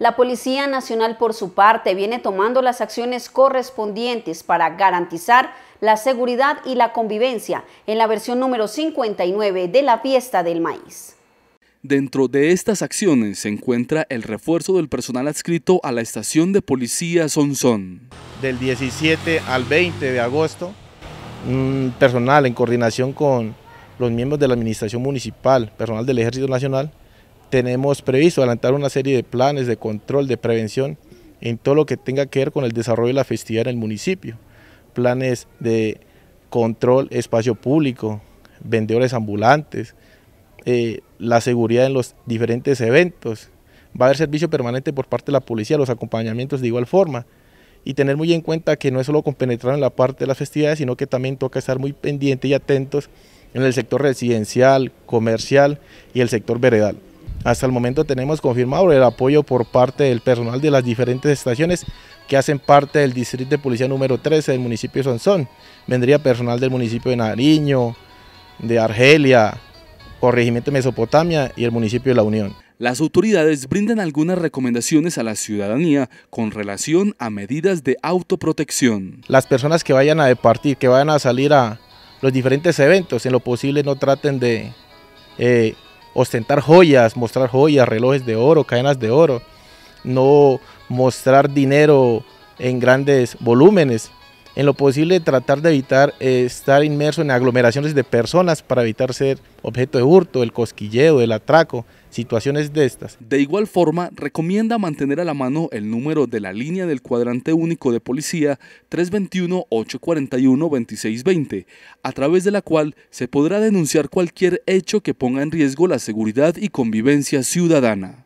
La Policía Nacional, por su parte, viene tomando las acciones correspondientes para garantizar la seguridad y la convivencia en la versión número 59 de la fiesta del maíz. Dentro de estas acciones se encuentra el refuerzo del personal adscrito a la estación de policía Sonsón. Del 17 al 20 de agosto, personal en coordinación con los miembros de la administración municipal, personal del Ejército Nacional, tenemos previsto adelantar una serie de planes de control, de prevención en todo lo que tenga que ver con el desarrollo de la festividad en el municipio. Planes de control espacio público, vendedores ambulantes, eh, la seguridad en los diferentes eventos. Va a haber servicio permanente por parte de la policía, los acompañamientos de igual forma. Y tener muy en cuenta que no es solo penetrar en la parte de las festividades, sino que también toca estar muy pendiente y atentos en el sector residencial, comercial y el sector veredal. Hasta el momento tenemos confirmado el apoyo por parte del personal de las diferentes estaciones que hacen parte del distrito de policía número 13 del municipio de Sonsón. Vendría personal del municipio de Nariño, de Argelia, corregimiento de Mesopotamia y el municipio de La Unión. Las autoridades brindan algunas recomendaciones a la ciudadanía con relación a medidas de autoprotección. Las personas que vayan a departir, que vayan a salir a los diferentes eventos, en lo posible no traten de eh, ostentar joyas, mostrar joyas, relojes de oro, cadenas de oro, no mostrar dinero en grandes volúmenes, en lo posible tratar de evitar eh, estar inmerso en aglomeraciones de personas para evitar ser objeto de hurto, el cosquilleo, el atraco, situaciones de estas. De igual forma, recomienda mantener a la mano el número de la línea del cuadrante único de policía 321-841-2620, a través de la cual se podrá denunciar cualquier hecho que ponga en riesgo la seguridad y convivencia ciudadana.